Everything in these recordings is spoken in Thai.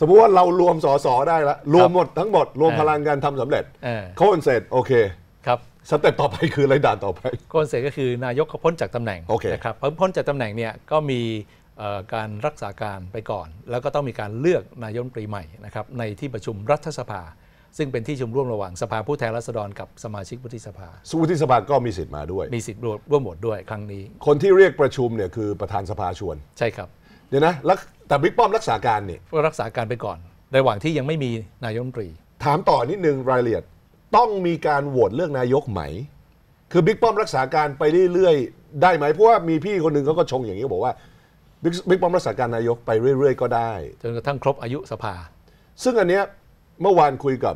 สมมติว่าเรารวมสอสอได้แล้วรวมหมดทั้งหมด รวมพลังการทำสำเร็จโค่นเสร็จโอเคครับสเต็ปต่อไปคืออะไรด่านต่อไปโค่นเสร็จก็คือนายกพ้นจากตำแหน่งนะครับพ้นจากตำแหน่งเนี่ยก็มีการรักษาการไปก่อน แล้วก็ต้องมีการเลือกนายกรัฐมนตรีใหม่นะครับในที่ประชุมรัฐสภาซึ่งเป็นที่ชุมร่วมระหว่างสภาผู้แทนราษฎรกับสมาชิกวุฒิสภาสุฒิสภาก็มีสิทธิ์มาด้วยมีสิทธิ์ร่วมหมดด้วยครั้งนี้ คนที่เรียกประชุมเนี่ยคือประธานสภาชวนใช่ครับเดี๋ยวนะ แต่ บิ๊กป้อมรักษาการนี่ก็รักษาการไปก่อน ในระหว่างที่ยังไม่มีนายกรัฐมนตรี ถามต่อนิดนึงรายละเอียดต้องมีการโหวตเลือกนายกไหมคือบิ๊กป้อมรักษาการไปเรื่อยๆ ได้ไหมเพราะว่ามีพี่คนหนึ่งเขาก็ชงอย่างนี้บอกว่าบิ๊กบิ๊กป้อมรักษาการนายกไปเรื่อย ๆก็ได้จนกระทั่งครบอายุสภา ซึ่งอันเนี้ยเมื่อวานคุยกับ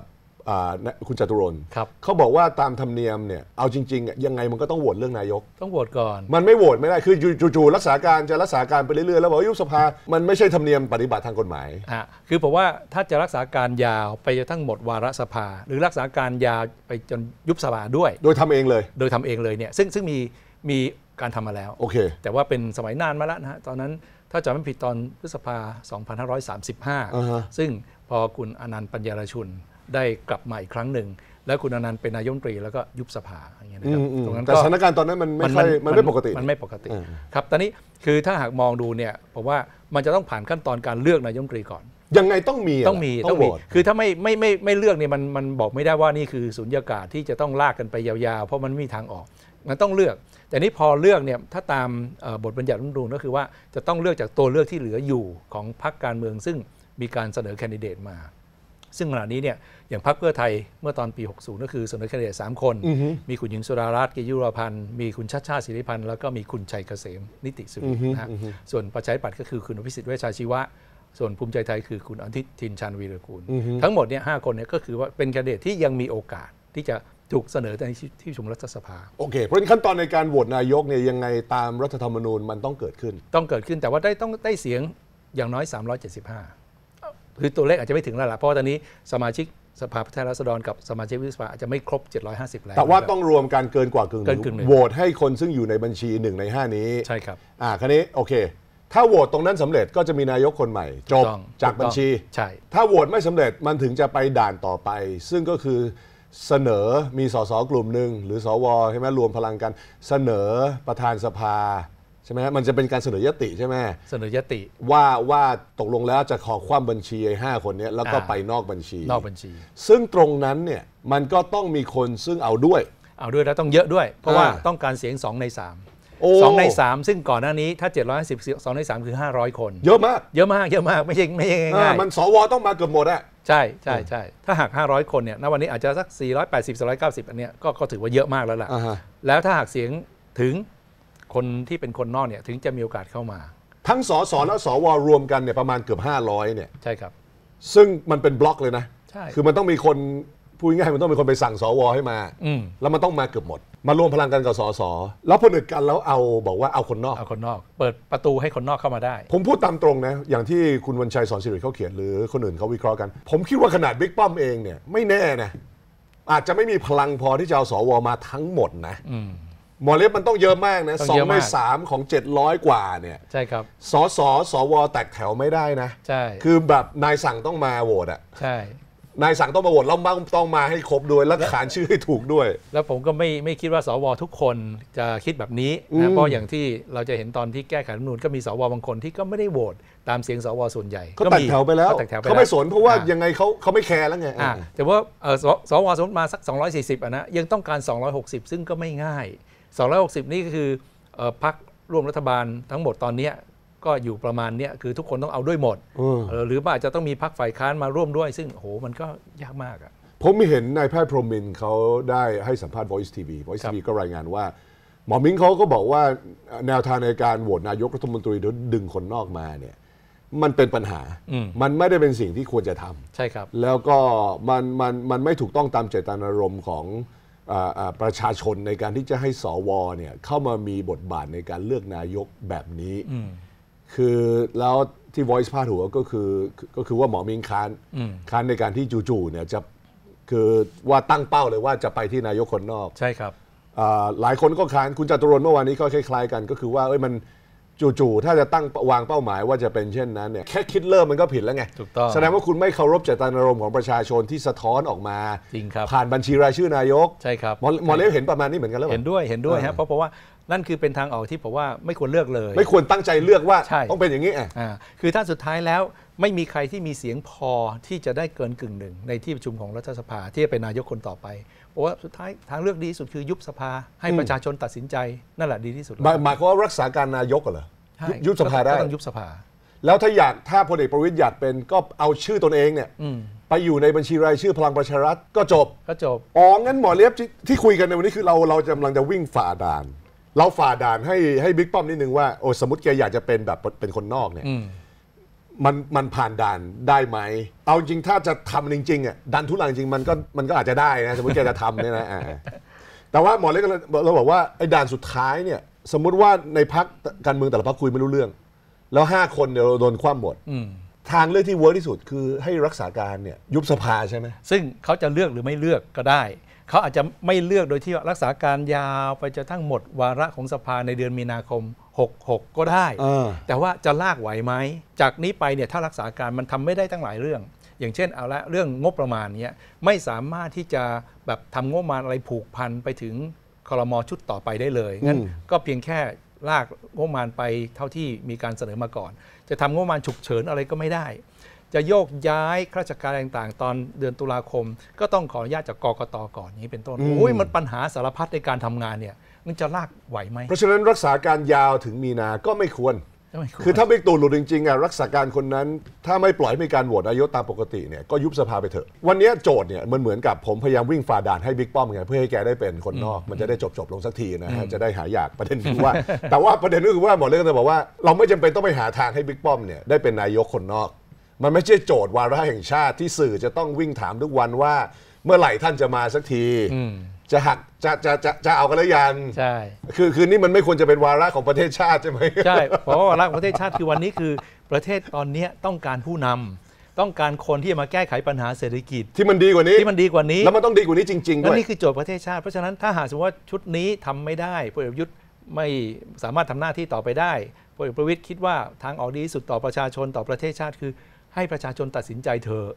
คุณจตุรนครับเขาบอกว่าตามธรรมเนียมเนี่ย เอาจริงๆยังไงมันก็ต้องโหวตเรื่องนายก ต้องโหวตก่อน มันไม่โหวตไม่ได้คือจู่ๆรักษาการจะรักษาการไปเรื่อยๆแล้วบอกยุบสภา มันไม่ใช่ธรรมเนียมปฏิบัติทางกฎหมายอ่ะคือผมว่าถ้าจะรักษาการยาวไปจนทั้งหมดวาระสภา หรือรักษาการยาวไปจนยุบสภาด้วย โดยทำเองเลย โดยทำเองเลยเนี่ยซึ่งซึ่งมีมีการทำมาแล้วโอเค แต่ว่าเป็นสมัยนานมาแล้วนะฮะตอนนั้นถ้าจำไม่ผิดตอนพฤษภา 2535 ซึ่งพอคุณอนันต์ปัญญารชุนได้กลับมาอีกครั้งหนึ่งแล้วคุณอนันต์เป็นนายมตรีแล้วก็ยุบสภาอย่างเงี้ยนะครับตรงนั้นแต่สถานการณ์ตอนนั้นมันไม่ใช่มันไม่ปกติมันไม่ปกติครับ ตอนนี้คือถ้าหากมองดูเนี่ยผมว่ามันจะต้องผ่านขั้นตอนการเลือกนายมตรีก่อน ยังไงต้องมีต้องมีต้องมีคือถ้าไม่ไม่ไม่ไม่เลือกเนี่ยมันมันบอกไม่ได้ว่านี่คือสุญญากาศที่จะต้องลากกันไปยาวๆ เพราะมันไม่มีทางออกมันต้องเลือก แต่นี้พอเลือกเนี่ยถ้าตามบทบัญญัติรัฐมนูลก็คือว่าจะต้องเลือกจากตัวเลือกที่เหลืออยู่ของพรรคการเมือง ซึ่งมีการเสนอแคนดิเดตมาซึ่งขณะนี้เนี่ยอย่างพรรคเพื่อไทยเมื่อตอนปี 60 ก็คือเสนอแคนดิเดต3คน มีคุณหญิงสุดารัตน์กิยุรพันธ์ มีคุณชัดชาติศิริพันธ์ แล้วก็มีคุณชัยเกษม นิติสุรินะฮะส่วนประชาธิปัตย์ก็คือคุณอภิสิทธิ์เวชชาชีวะ ส่วนภูมิใจไทยคือคุณอนทินชันวีรกูล ทั้งหมดเนี่ยหคนเนี่ยก็คือว่าเป็นแคนดิเดตที่ยังมีโอกาสที่จะถูกเสนอในที่ประชุมรัฐสภาโอเคเพราะฉะนั้นขั้นตอนในการโหวตนายกเนี่ยยังไงตามรัฐธรรมนูญมันต้องเกิดขึ้น ต้องเกิดขึ้นแต่ว่าได้ต้องได้เสียงอย่างน้อย 375คือตัวเลขอาจจะไม่ถึงแล้วล่ะเพราะว่าตอนนี้ สมาชิกสภาผู้แทนราษฎรกับสมาชิกวุฒิสภา อาจจะไม่ครบ 750 แล้ว แต่ว่าต้องรวมการเกินกว่ากึ่งหเกินกึ่งโหวตให้คนซึ่งอยู่ในบัญชี 1 ใน 5 นี้ใช่ครับ อ่าคันนี้ โอเค ถ้าโหวตตรงนั้นสำเร็จก็จะมีนายกคนใหม่ จบจากบัญชี ใช่ ถ้าโหวตไม่สำเร็จมันถึงจะไปด่านต่อไป ซึ่งก็คือเสนอมีสสกลุ่มหนึ่งหรือสวใช่ไหมรวมพลังกันเสนอประธานสภาใช่ไหมมันจะเป็นการเสนอยติใช่ไหมเสนอยติว่าว่าตกลงแล้วจะขอความบัญชีไอ้ห้าคนเนี้ยแล้วก็ไปนอกบัญชีนอกบัญชี ซึ่งตรงนั้นเนี่ยมันก็ต้องมีคนซึ่งเอาด้วย เอาด้วยแล้วต้องเยอะด้วย เพราะว่าต้องการเสียง 2 ใน3สอง2ใน 3 ซึ่งก่อนหน้านี้ถ้า750 2ใน 3 คือ 500 คน เยอะมาก เยอะมากเยอะมากไม่ใช่ไม่ใช่ง่ายมันสวต้องมาเกือบหมดอะใช่ใช่ใช่ถ้าหาก500 คนเนี่ยณวันนี้อาจจะสัก 480 4 9 0อันเนี้ยก็ก็ถือว่าเยอะมากแล้วล่ะแล้วถ้าหากเสียงถึงคนที่เป็นคนนอกเนี่ยถึงจะมีโอกาสเข้ามา ทั้งสสและสวรวมกันเนี่ยประมาณเกือบ500เนี่ย ใช่ครับ ซึ่งมันเป็นบล็อกเลยนะใช่คือมันต้องมีคนพูดง่ายมันต้องมีคนไปสั่งสว ให้มา อืมแล้วมันต้องมาเกือบหมดมารวมพลังกันกับสสแล้วผนึกกันแล้วเอาบอกว่าเอาคนนอกเอาคนนอก เปิดประตูให้คนนอกเข้ามาได้ ผมพูดตามตรงนะอย่างที่คุณวันชัยสอนสิริเขาเขียนหรือคนอื่นเขาวิเคราะห์กันผมคิดว่าขนาดบิ๊กป้อมเองเนี่ย ไม่แน่นะอาจจะไม่มีพลังพอที่จะเอาสว มาทั้งหมด นะ อืหมอเล็บมันต้องเยอะมากนะสองไในม่สามของ700 กว่าเนี่ยใช่ครับสสสวแตกแถวไม่ได้นะใช่คือแบบนายสั่งต้องมาโหวตอ่ะใช่ นายสั่งต้องมาโหวตแล้วต้องต้องมาให้ครบด้วยแล้วขานชื่อให้ถูกด้วย แล้วผมก็ไม่ไม่คิดว่าสวทุกคนจะคิดแบบนี้นะเพราะอย่างที่เราจะเห็นตอนที่แก้ไขรัฐธรรมนูญก็มีสวบางคนที่ก็ไม่ได้โหวตตามเสียงสวส่วนใหญ่เขาแตกแถวไปแล้วเขาไม่สนเพราะว่ายังไงเขาเขาไม่แคร์แล้วไงแต่ว่าเอ่อสวสมมติมาสัก240อ่ะนะยังต้องการ 260 ซึ่งก็ไม่ง่าย260 นี่ก็คือพักร่วมรัฐบาลทั้งหมดตอนนี้ก็อยู่ประมาณนี้คือทุกคนต้องเอาด้วยหมดหรือว่าอาจจะต้องมีพักฝ่ายค้านมาร่วมด้วย ซึ่งโหมันก็ยากมากอะผมมเห็นนายแพทย์พรหมินเขาได้ให้สัมภาษณ์ Voice TV Voice TV ก็รายงานว่า หมอมิงเขาก็บอกว่าแนวทางในการโหวตนายกรัฐมนตรีโดยดึงคนนอกมาเนี่ยมันเป็นปัญหามันไม่ได้เป็นสิ่งที่ควรจะทำใช่ครับ แล้วก็มันมันมันไม่ถูกต้องตามเจตนารมณ์ของประชาชนในการที่จะให้สวเนี่ยเข้ามามีบทบาทในการเลือกนายกแบบนี้คือแล้วที่ voice พาดหัวก็คือก็คือว่าหมอมิงค้าน ค้านในการที่จู่ๆเนี่ยจะคือว่าตั้งเป้าเลยว่าจะไปที่นายกคนนอก ใช่ครับหลายคนก็ค้านคุณจตุรนเมื่อวานนี้ก็คล้าย ๆ กันก็คือว่าเอ้ยมันจู่ๆ ถ้าจะตั้งวางเป้าหมายว่าจะเป็นเช่นนั้นเนี่ยแค่คิดเริ่มมันก็ผิดแล้วไงถูกต้องแสดงว่าคุณไม่เคารพเจตนารมณ์ของประชาชนที่สะท้อนออกมา จริงครับ ผ่านบัญชีรายชื่อนายก ใช่ครับ หมอเลี้ยวเห็นประมาณนี้เหมือนกันหรือเปล่าเห็นด้วย เห็นด้วยฮะเพราะเพราะว่านั่นคือเป็นทางออกที่ผมว่าไม่ควรเลือกเลย ไม่ควรตั้งใจเลือกว่าใช่ต้องเป็นอย่างนี้อ่ะคือถ้าสุดท้ายแล้วไม่มีใครที่มีเสียงพอที่จะได้เกินกึ่งหนึ่งในที่ประชุมของรัฐสภาที่จะเป็นนายกคนต่อไปเพราะว่าสุดท้ายทางเลือกดีที่สุดคือยุบสภา ให้ประชาชนตัดสินใจ นั่นแหละดีที่สุดหมายความว่ารักษาการนายกเหรอใช่ยุบสภาได้กต้องยุบสภา แล้วถ้าอยาก ถ้าพลเอกประวิตยอยากเป็นก็เอาชื่อตนเองเนี่ยไปอยู่ในบัญชีรายชื่อพลังประชารัฐก็จบ ก็จบอ๋องั้นหมอเลียบที่ที่คุยกันในวันนี้คือเราเรากำลังจะวิ่งฝ่าด่านเราฝ่าด่านให้ให้บิ๊กป้อมนิดนึงว่าโอ้สมมติแกอยากจะเป็นแบบเป็นคนนอกเนี่ยมันมันผ่านด่านได้ไหม เอาจริงถ้าจะทำจริงๆอ่ะดันทุลังจริงมันก็มันก็อาจจะได้นะ สมมติแกจะทำเนี่ยนะแต่ว่าหมอเล็กเราบอกว่าไอ้ด่านสุดท้ายเนี่ย สมมุติว่าในพักการเมืองแต่ละพักคุยไม่รู้เรื่อง แล้วห้าคนเดี๋ยวโดนคว่ำหมดทางเลือกที่เวิร์กที่สุดคือให้รักษาการเนี่ย ยุบสภาใช่ไหมซึ่งเขาจะเลือกหรือไม่เลือกก็ได้เขาอาจจะไม่เลือกโดยที่ รักษาการยาวไปจะทั้งหมด วาระของสภาในเดือนมีนาคม 66 ก็ได้ แต่ว่าจะลากไหวไหมจากนี้ไปเนี่ยถ้ารักษาการมันทำไม่ได้ตั้งหลายเรื่อง อย่างเช่นเอาละเรื่องงบประมาณเนี้ยไม่สามารถที่จะแบบทำงบประมาณอะไรผูกพันไปถึงคลรมชุดต่อไปได้เลย งั้นก็เพียงแค่ลากงบประมาณไปเท่าที่มีการเสนอมาก่อน จะทำงบประมาณฉุกเฉินอะไรก็ไม่ได้จะโยกย้ายข้าราชการต่าง ๆ ตอนเดือนตุลาคม ก็ต้องขออนุญาตจากกกตก่อนนี้เป็นต้นโอ้ยมันปัญหาสารพัดในการทำงานเนี่ยมันจะลากไหวไหมเพราะฉะนั้นรักษาการยาวถึงมีนาก็ไม่ควร คือถ้าบิ๊กตูนหลุดจริงๆอ่ะรักษาการคนนั้น ถ้าไม่ปล่อยให้มีการโหวตนายกตามปกติเนี่ยก็ยุบสภาไปเถอะ วันนี้โจทย์เนี่ยมันเหมือนกับผม พยายามวิ่งฝ่าด่านให้บิ๊กป้อมไงเพื่อให้แกได้เป็นคนนอก มันจะได้จบๆลงสักทีนะฮะจะได้หายากประเด็นคือว่า แต่ว่าประเด็นก็คือว่าหมอเล็กจะบอกว่า เราไม่จำเป็นต้องไปหาทางให้บิ๊กป้อมเนี่ยได้เป็นนายกคนนอกมันไม่ใช่โจทย์วาระแห่งชาติที่สื่อจะต้องวิ่งถามทุกวันว่าเมื่อไหร่ท่านจะมาสักทีจะหักจะจะจะจะเอากันหรือยังใช่ คือคือนี่มันไม่ควรจะเป็นวาระของประเทศชาติใช่ไหมใช่เพราะวาระของประเทศชาติคือวันนี้คือ ประเทศตอนนี้ต้องการผู้นำ ต้องการคนที่จะมาแก้ไขปัญหาเศรษฐกิจ ที่มันดีกว่านี้ที่มันดีกว่านี้แล้วมันต้องดีกว่านี้จริงๆด้วยนี่คือโจทย์ประเทศชาติเพราะฉะนั้นถ้าหากสมมติว่าชุดนี้ทำไม่ได้พลเอกยุทธ์ไม่สามารถทำหน้าที่ต่อไปได้พลเอกประวิตยคิดว่าทางออกดีสุดต่อประชาชนต่อประเทศชาติคือให้ประชาชนตัดสินใจเถอะ